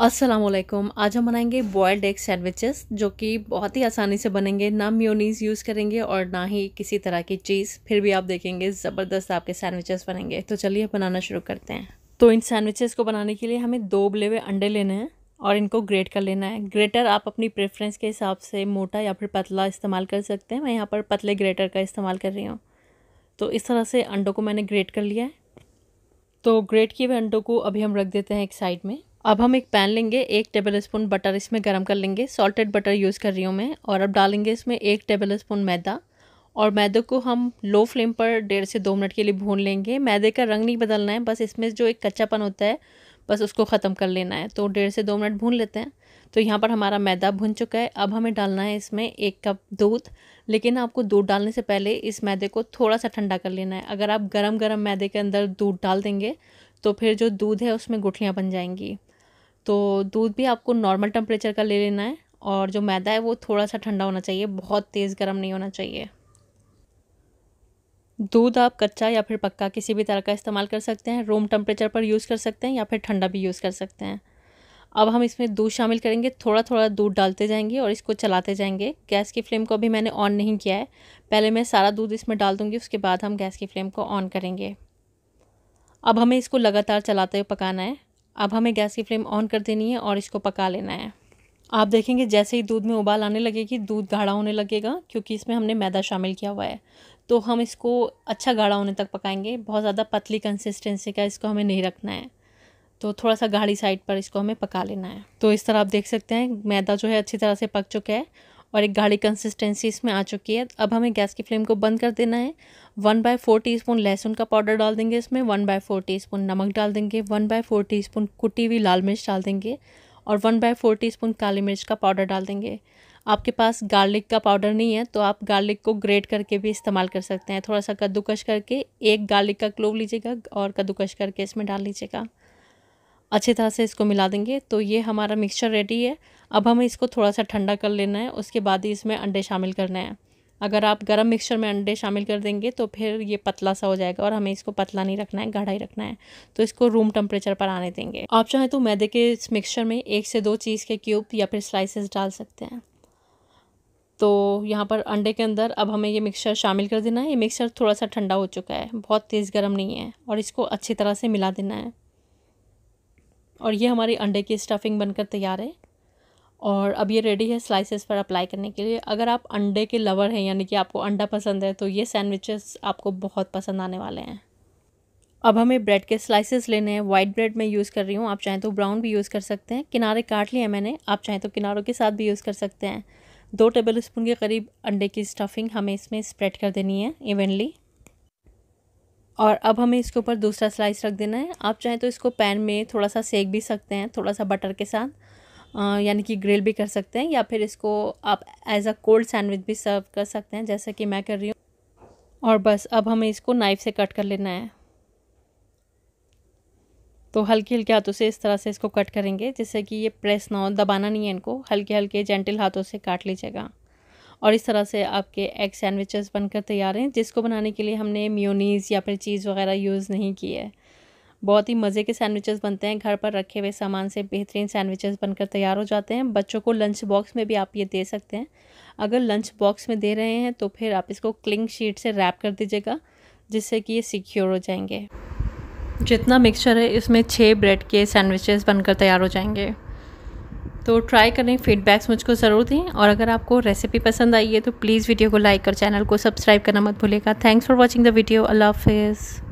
असलम आज हम बनाएंगे बॉयल्ड एग सैंडविचेस जो कि बहुत ही आसानी से बनेंगे ना म्योनीस यूज़ करेंगे और ना ही किसी तरह की चीज़ फिर भी आप देखेंगे ज़बरदस्त आपके सैंडविचेस बनेंगे तो चलिए बनाना शुरू करते हैं तो इन सैंडविचेस को बनाने के लिए हमें दो उबले हुए अंडे लेने हैं और इनको ग्रेट कर लेना है ग्रेटर आप अपनी प्रेफरेंस के हिसाब से मोटा या फिर पतला इस्तेमाल कर सकते हैं मैं यहाँ पर पतले ग्रेटर का इस्तेमाल कर रही हूँ तो इस तरह से अंडों को मैंने ग्रेट कर लिया है तो ग्रेट किए हुए अंडों को अभी हम रख देते हैं एक साइड में अब हम एक पैन लेंगे एक टेबल स्पून बटर इसमें गर्म कर लेंगे सॉल्टेड बटर यूज़ कर रही हूँ मैं और अब डालेंगे इसमें एक टेबल स्पून मैदा और मैदे को हम लो फ्लेम पर डेढ़ से दो मिनट के लिए भून लेंगे मैदे का रंग नहीं बदलना है बस इसमें जो एक कच्चापन होता है बस उसको ख़त्म कर लेना है तो डेढ़ से दो मिनट भून लेते हैं तो यहाँ पर हमारा मैदा भुन चुका है अब हमें डालना है इसमें एक कप दूध लेकिन आपको दूध डालने से पहले इस मैदे को थोड़ा सा ठंडा कर लेना है अगर आप गरम गरम मैदे के अंदर दूध डाल देंगे तो फिर जो दूध है उसमें गुठलियाँ बन जाएंगी तो दूध भी आपको नॉर्मल टेम्परेचर का ले लेना है और जो मैदा है वो थोड़ा सा ठंडा होना चाहिए बहुत तेज़ गर्म नहीं होना चाहिए दूध आप कच्चा या फिर पक्का किसी भी तरह का इस्तेमाल कर सकते हैं रूम टेम्परेचर पर यूज़ कर सकते हैं या फिर ठंडा भी यूज़ कर सकते हैं अब हम इसमें दूध शामिल करेंगे थोड़ा थोड़ा दूध डालते जाएंगे और इसको चलाते जाएंगे गैस की फ्लेम को अभी मैंने ऑन नहीं किया है पहले मैं सारा दूध इसमें डाल दूँगी उसके बाद हम गैस की फ्लेम को ऑन करेंगे अब हमें इसको लगातार चलाते हुए पकाना है अब हमें गैस की फ्लेम ऑन कर देनी है और इसको पका लेना है आप देखेंगे जैसे ही दूध में उबाल आने लगेगी दूध गाढ़ा होने लगेगा क्योंकि इसमें हमने मैदा शामिल किया हुआ है तो हम इसको अच्छा गाढ़ा होने तक पकाएंगे बहुत ज़्यादा पतली कंसिस्टेंसी का इसको हमें नहीं रखना है तो थोड़ा सा गाढ़ी साइड पर इसको हमें पका लेना है तो इस तरह आप देख सकते हैं मैदा जो है अच्छी तरह से पक चुका है और एक गाढ़ी कंसिस्टेंसी इसमें आ चुकी है अब हमें गैस की फ्लेम को बंद कर देना है one by four teaspoon लहसुन का पाउडर डाल देंगे इसमें one by four teaspoon नमक डाल देंगे one by four teaspoon कुटी हुई लाल मिर्च डाल देंगे और one by four teaspoon काली मिर्च का पाउडर डाल देंगे आपके पास गार्लिक का पाउडर नहीं है तो आप गार्लिक को ग्रेट करके भी इस्तेमाल कर सकते हैं थोड़ा सा कद्दूकश करके एक गार्लिक का क्लोव लीजिएगा और कद्दूकश करके इसमें डाल लीजिएगा अच्छी तरह से इसको मिला देंगे तो ये हमारा मिक्सचर रेडी है अब हमें इसको थोड़ा सा ठंडा कर लेना है उसके बाद ही इसमें अंडे शामिल करना है अगर आप गर्म मिक्सचर में अंडे शामिल कर देंगे तो फिर ये पतला सा हो जाएगा और हमें इसको पतला नहीं रखना है गाढ़ा ही रखना है तो इसको रूम टेम्परेचर पर आने देंगे आप चाहें तो मैदे के इस मिक्सचर में एक से दो चीज़ के क्यूब या फिर स्लाइसेस डाल सकते हैं तो यहाँ पर अंडे के अंदर अब हमें ये मिक्सचर शामिल कर देना है ये मिक्सचर थोड़ा सा ठंडा हो चुका है बहुत तेज़ गर्म नहीं है और इसको अच्छी तरह से मिला देना है और ये हमारी अंडे की स्टफिंग बनकर तैयार है और अब ये रेडी है स्लाइसेस पर अप्लाई करने के लिए अगर आप अंडे के लवर हैं यानी कि आपको अंडा पसंद है तो ये सैंडविचेस आपको बहुत पसंद आने वाले हैं अब हमें ब्रेड के स्लाइसेस लेने हैं वाइट ब्रेड मैं यूज़ कर रही हूँ आप चाहें तो ब्राउन भी यूज़ कर सकते हैं किनारे काट लिए मैंने आप चाहें तो किनारों के साथ भी यूज़ कर सकते हैं दो टेबल स्पून के करीब अंडे की स्टफिंग हमें इसमें स्प्रेड कर देनी है इवेंटली और अब हमें इसके ऊपर दूसरा स्लाइस रख देना है आप चाहें तो इसको पैन में थोड़ा सा सेक भी सकते हैं थोड़ा सा बटर के साथ यानी कि ग्रिल भी कर सकते हैं या फिर इसको आप एज अ कोल्ड सैंडविच भी सर्व कर सकते हैं जैसा कि मैं कर रही हूँ और बस अब हमें इसको नाइफ़ से कट कर लेना है तो हल्के हल्के हाथों से इस तरह से इसको कट करेंगे जिससे कि ये प्रेस ना हो दबाना नहीं है इनको हल्के हल्के जेंटल हाथों से काट लीजिएगा और इस तरह से आपके एग सैंडविचेस बनकर तैयार हैं जिसको बनाने के लिए हमने म्योनीज़ या फिर चीज़ वगैरह यूज़ नहीं की है बहुत ही मज़े के सैंडविचेस बनते हैं घर पर रखे हुए सामान से बेहतरीन सैंडविचेस बनकर तैयार हो जाते हैं बच्चों को लंच बॉक्स में भी आप ये दे सकते हैं अगर लंच बॉक्स में दे रहे हैं तो फिर आप इसको क्लिंग शीट से रैप कर दीजिएगा जिससे कि ये सिक्योर हो जाएंगे जितना मिक्सचर है इसमें छः ब्रेड के सैंडविचेस बनकर तैयार हो जाएंगे तो ट्राई करें फीडबैक्स मुझको ज़रूर दें और अगर आपको रेसिपी पसंद आई है तो प्लीज़ वीडियो को लाइक और चैनल को सब्सक्राइब करना मत भूलेगा thanks for watching the video अल्लाह हाफिज़